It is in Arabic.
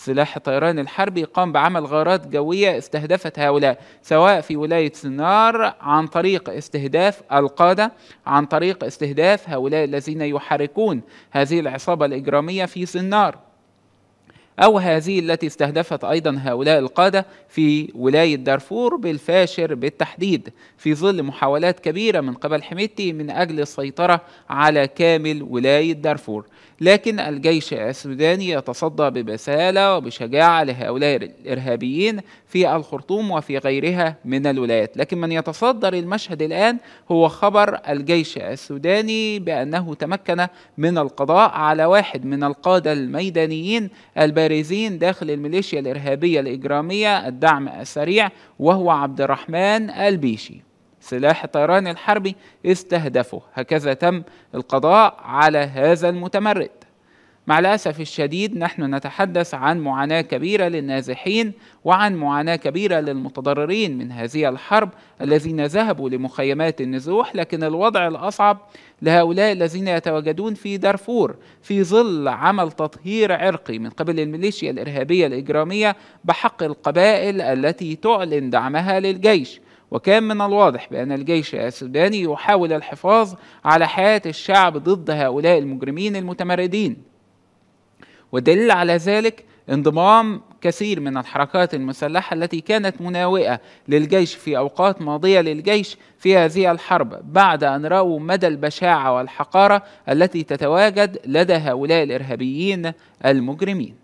سلاح الطيران الحربي قام بعمل غارات جوية استهدفت هؤلاء سواء في ولاية سنار عن طريق استهداف القادة عن طريق استهداف هؤلاء الذين يحركون هذه العصابة الإجرامية في سنار أو هذه التي استهدفت أيضا هؤلاء القادة في ولاية دارفور بالفاشر بالتحديد في ظل محاولات كبيرة من قبل حميتي من أجل السيطرة على كامل ولاية دارفور لكن الجيش السوداني يتصدى ببسالة وبشجاعة لهؤلاء الإرهابيين في الخرطوم وفي غيرها من الولايات لكن من يتصدر المشهد الآن هو خبر الجيش السوداني بأنه تمكن من القضاء على واحد من القادة الميدانيين الب البارزين داخل الميليشيا الإرهابية الإجرامية الدعم السريع وهو عبد الرحمن البيشي سلاح الطيران الحربي استهدفه هكذا تم القضاء على هذا المتمرد مع الأسف الشديد نحن نتحدث عن معاناة كبيرة للنازحين وعن معاناة كبيرة للمتضررين من هذه الحرب الذين ذهبوا لمخيمات النزوح لكن الوضع الأصعب لهؤلاء الذين يتواجدون في دارفور في ظل عمل تطهير عرقي من قبل الميليشيا الإرهابية الإجرامية بحق القبائل التي تعلن دعمها للجيش وكان من الواضح بأن الجيش السوداني يحاول الحفاظ على حياة الشعب ضد هؤلاء المجرمين المتمردين ودليل على ذلك انضمام كثير من الحركات المسلحة التي كانت مناوئة للجيش في أوقات ماضية للجيش في هذه الحرب بعد أن رأوا مدى البشاعة والحقارة التي تتواجد لدى هؤلاء الإرهابيين المجرمين